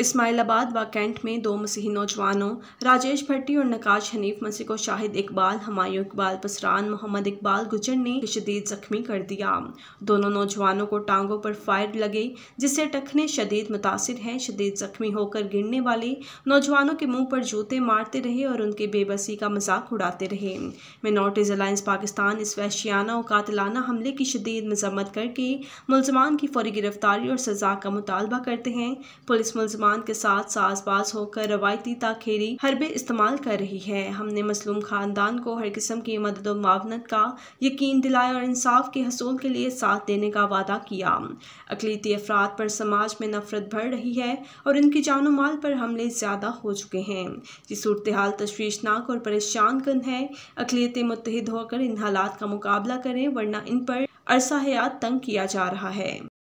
इस्माइलाबाद व कैंट में दो मसीही नौजवानों राजेश भट्टी और नकाश हनीफ मसीह को शाहिद इकबाल हमायू इकबाल पसरान मोहम्मद इकबाल गुजर ने शदीद जख्मी कर दिया दोनों नौजवानों को टांगों पर फायर लगे जिससे टखने शदीद मुतासर हैं शदीद जख्मी होकर गिरने वाले नौजवानों के मुंह पर जूते मारते रहे और उनके बेबसी का मजाक उड़ाते रहे मिनोटिज अलायंस पाकिस्तान इस वैशियाना और कातलाना हमले की शदीद मजम्मत करके मुलजमान की फौरी गिरफ्तारी और सजा का मुतालबा करते हैं पुलिस मुलजमान सामान के साथ सास पास होकर रवायती ताखेरी हरबे इस्तेमाल कर रही है हमने मसलूम खानदान को हर किस्म की मदद और मावनत का यकीन दिलाया और इंसाफ के हसूल के लिए साथ देने का वादा किया अकलीती अफराद पर समाज में नफरत बढ़ रही है और इनकी जानो माल पर हमले ज़्यादा हो चुके हैं ये सूरत हाल तशवीशनाक और परेशान कन है अकलीत मुतहद होकर इन हालात का मुकाबला करें वरना इन पर अरसा हयात तंग किया जा रहा है